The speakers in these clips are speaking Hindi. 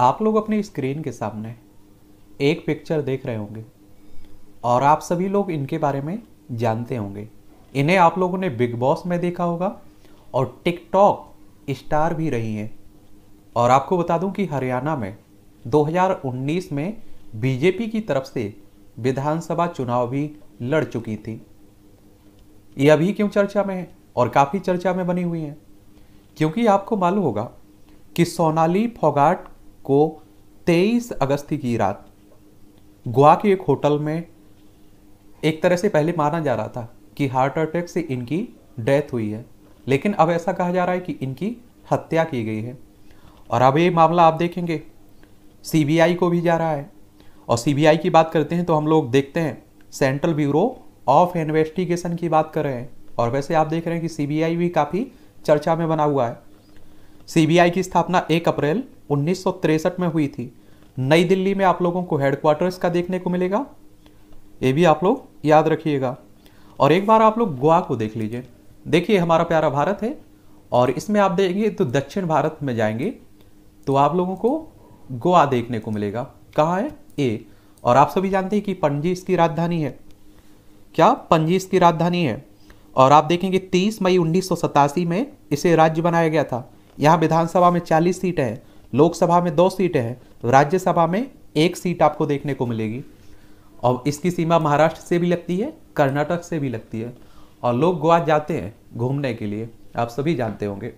आप लोग अपने स्क्रीन के सामने एक पिक्चर देख रहे होंगे और आप सभी लोग इनके बारे में जानते होंगे इन्हें आप लोगों ने बिग बॉस में देखा होगा और टिकटॉक स्टार भी रही हैं और आपको बता दूं कि हरियाणा में 2019 में बीजेपी की तरफ से विधानसभा चुनाव भी लड़ चुकी थी ये अभी क्यों चर्चा में है और काफ़ी चर्चा में बनी हुई हैं क्योंकि आपको मालूम होगा कि सोनाली फोगाट को 23 अगस्त की रात गोवा के एक होटल में एक तरह से पहले माना जा रहा था कि हार्ट अटैक से इनकी डेथ हुई है लेकिन अब ऐसा कहा जा रहा है कि इनकी हत्या की गई है और अब ये मामला आप देखेंगे सीबीआई को भी जा रहा है और सीबीआई की बात करते हैं तो हम लोग देखते हैं सेंट्रल ब्यूरो ऑफ इन्वेस्टिगेशन की बात कर रहे हैं और वैसे आप देख रहे हैं कि सीबीआई भी काफ़ी चर्चा में बना हुआ है सीबीआई की स्थापना 1 अप्रैल उन्नीस में हुई थी नई दिल्ली में आप लोगों को हेडक्वार्टर्स का देखने को मिलेगा ये भी आप लोग याद रखिएगा और एक बार आप लोग गोवा को देख लीजिए देखिए हमारा प्यारा भारत है और इसमें आप देखेंगे तो दक्षिण भारत में जाएंगे तो आप लोगों को गोवा देखने को मिलेगा कहाँ है ए और आप सभी जानते हैं कि पणजी इसकी राजधानी है क्या पणजी इसकी राजधानी है और आप देखेंगे 30 मई उन्नीस में इसे राज्य बनाया गया था यहाँ विधानसभा में 40 सीटें हैं लोकसभा में दो सीटें हैं तो राज्यसभा में एक सीट आपको देखने को मिलेगी और इसकी सीमा महाराष्ट्र से भी लगती है कर्नाटक से भी लगती है और लोग गोवा जाते हैं घूमने के लिए आप सभी जानते होंगे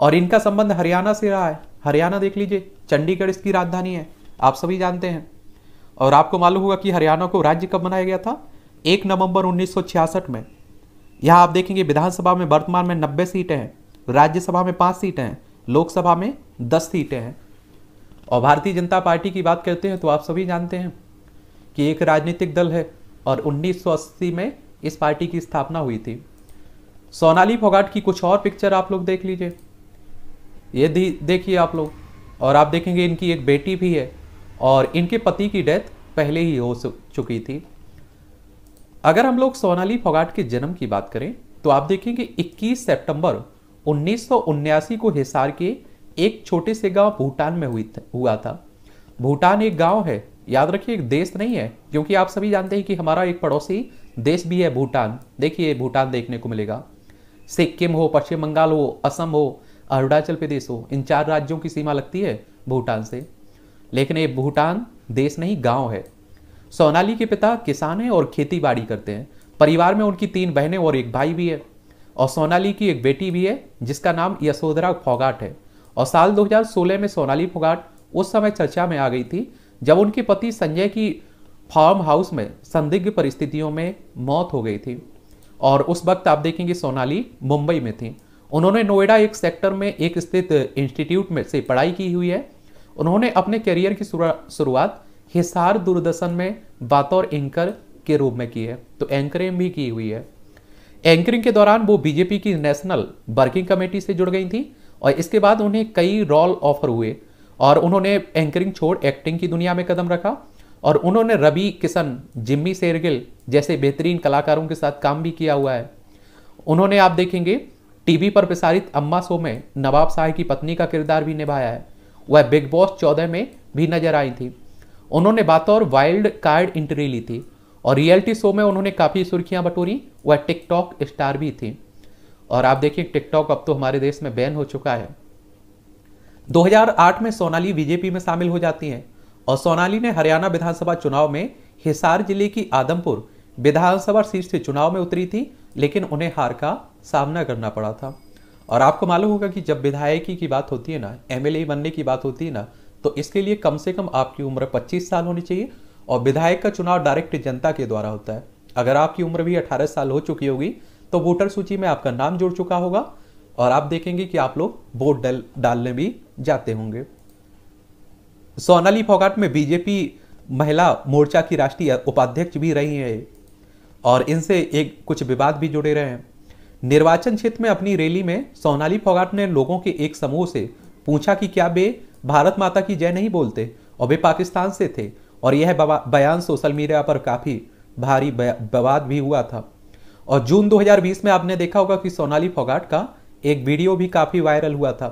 और इनका संबंध हरियाणा से रहा है हरियाणा देख लीजिए चंडीगढ़ इसकी राजधानी है आप सभी जानते हैं और आपको मालूम होगा कि हरियाणा को राज्य कब बनाया गया था एक नवंबर 1966 में यहाँ आप देखेंगे विधानसभा में वर्तमान में नब्बे सीटें हैं राज्यसभा में पाँच सीटें हैं लोकसभा में दस सीटें हैं और भारतीय जनता पार्टी की बात करते हैं तो आप सभी जानते हैं कि एक राजनीतिक दल है और 1980 में इस पार्टी की स्थापना हुई थी सोनाली फोगाट की कुछ और पिक्चर आप लोग देख लीजिए ये देखिए आप लोग और आप देखेंगे इनकी एक बेटी भी है और इनके पति की डेथ पहले ही हो चुकी थी अगर हम लोग सोनाली फोगाट के जन्म की बात करें तो आप देखेंगे 21 सितंबर उन्नीस को हिसार के एक छोटे से गांव भूटान में हुई हुआ था भूटान एक गांव है याद रखिए एक देश नहीं है क्योंकि आप सभी जानते हैं कि हमारा एक पड़ोसी देश भी है भूटान देखिए भूटान देखने को मिलेगा सिक्किम हो पश्चिम बंगाल हो असम हो अरुणाचल प्रदेश हो इन चार राज्यों की सीमा लगती है भूटान से लेकिन ये भूटान देश नहीं गांव है सोनाली के पिता किसान हैं और खेती बाड़ी करते हैं परिवार में उनकी तीन बहनें और एक भाई भी है और सोनाली की एक बेटी भी है जिसका नाम यशोधरा फोगाट है और साल 2016 में सोनाली फोगाट उस समय चर्चा में आ गई थी जब उनके पति संजय की फार्म हाउस में संदिग्ध परिस्थितियों में मौत हो गई थी और उस वक्त आप देखेंगे सोनाली मुंबई में थी उन्होंने नोएडा एक सेक्टर में एक स्थित इंस्टीट्यूट में से पढ़ाई की हुई है उन्होंने अपने करियर की शुरुआत हिसार दूरदर्शन में बतौर एंकर के रूप में की है तो एंकरिंग भी की हुई है एंकरिंग के दौरान वो बीजेपी की नेशनल वर्किंग कमेटी से जुड़ गई थी और इसके बाद उन्हें कई रोल ऑफर हुए और उन्होंने एंकरिंग छोड़ एक्टिंग की दुनिया में कदम रखा और उन्होंने रवि किशन जिम्मी शेरगिल जैसे बेहतरीन कलाकारों के साथ काम भी किया हुआ है उन्होंने आप देखेंगे टीवी पर प्रसारित अम्मा शो में नवाब शाह की पत्नी का किरदार भी निभाया है वह बिग बॉस चौदह में भी नजर आई थी उन्होंने बातौर वाइल्ड कार्ड इंट्री ली थी और रियलिटी शो में उन्होंने काफ़ी सुर्खियां बटोरी वह टिकटॉक स्टार भी थी और आप देखिए टिकटॉक अब तो हमारे देश में बैन हो चुका है 2008 में सोनाली बीजेपी में शामिल हो जाती हैं और सोनाली ने हरियाणा विधानसभा चुनाव में हिसार जिले की आदमपुर विधानसभा सीट से चुनाव में उतरी थी लेकिन उन्हें हार का सामना करना पड़ा था और आपको मालूम होगा कि जब विधायकी की बात होती है ना एमएलए बनने की बात होती है ना तो इसके लिए कम से कम आपकी उम्र 25 साल होनी चाहिए और विधायक का चुनाव डायरेक्ट जनता के द्वारा होता है अगर आपकी उम्र भी 18 साल हो चुकी होगी तो वोटर सूची में आपका नाम जुड़ चुका होगा और आप देखेंगे कि आप लोग वोट डाल डालने भी जाते होंगे सोनाली फोगाट में बीजेपी महिला मोर्चा की राष्ट्रीय उपाध्यक्ष भी रही हैं और इनसे एक कुछ विवाद भी जुड़े रहे हैं निर्वाचन क्षेत्र में अपनी रैली में सोनाली फोगाट ने लोगों के एक समूह से पूछा कि क्या वे भारत माता की जय नहीं बोलते और वे पाकिस्तान से थे और यह बयान सोशल मीडिया पर काफ़ी भारी विवाद भी हुआ था और जून 2020 में आपने देखा होगा कि सोनाली फोगाट का एक वीडियो भी काफ़ी वायरल हुआ था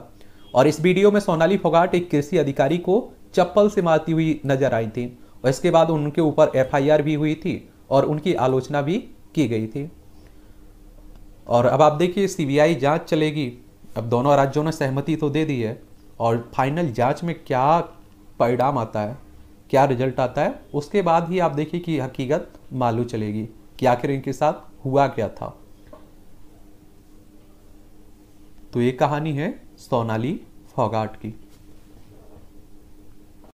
और इस वीडियो में सोनाली फोगाट एक कृषि अधिकारी को चप्पल से मारती हुई नजर आई थी और इसके बाद उनके ऊपर एफ भी हुई थी और उनकी आलोचना भी की गई थी और अब आप देखिए सीबीआई जांच चलेगी अब दोनों राज्यों ने सहमति तो दे दी है और फाइनल जांच में क्या परिणाम आता है क्या रिजल्ट आता है उसके बाद ही आप देखिए कि हकीकत मालूम चलेगी कि आखिर इनके साथ हुआ क्या था तो ये कहानी है सोनाली फोगाट की